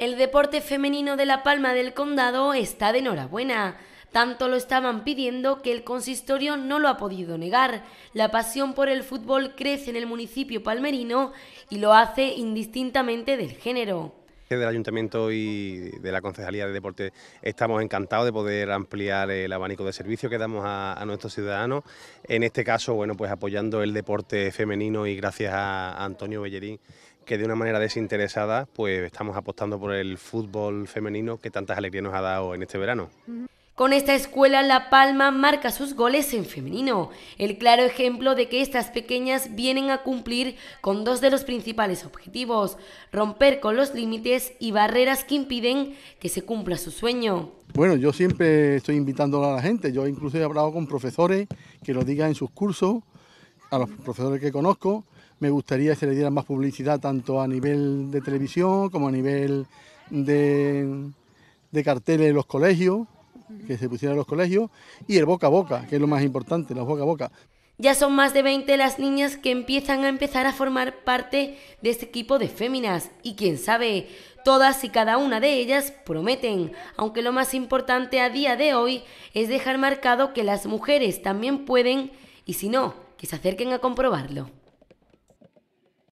El deporte femenino de La Palma del Condado está de enhorabuena. Tanto lo estaban pidiendo que el consistorio no lo ha podido negar. La pasión por el fútbol crece en el municipio palmerino y lo hace indistintamente del género del Ayuntamiento y de la Concejalía de Deporte estamos encantados de poder ampliar el abanico de servicios que damos a, nuestros ciudadanos. En este caso, bueno, pues apoyando el deporte femenino y gracias a, Antonio Bellerín que de una manera desinteresada pues estamos apostando por el fútbol femenino que tantas alegrías nos ha dado en este verano. Con esta escuela La Palma marca sus goles en femenino, el claro ejemplo de que estas pequeñas vienen a cumplir con dos de los principales objetivos, romper con los límites y barreras que impiden que se cumpla su sueño. Bueno, yo siempre estoy invitando a la gente, yo incluso he hablado con profesores que lo digan en sus cursos, a los profesores que conozco, me gustaría que se le diera más publicidad tanto a nivel de televisión como a nivel de, de carteles de los colegios que se pusiera los colegios, y el boca a boca, que es lo más importante, los boca a boca. Ya son más de 20 las niñas que empiezan a empezar a formar parte de este equipo de féminas y quién sabe, todas y cada una de ellas prometen, aunque lo más importante a día de hoy es dejar marcado que las mujeres también pueden y si no, que se acerquen a comprobarlo.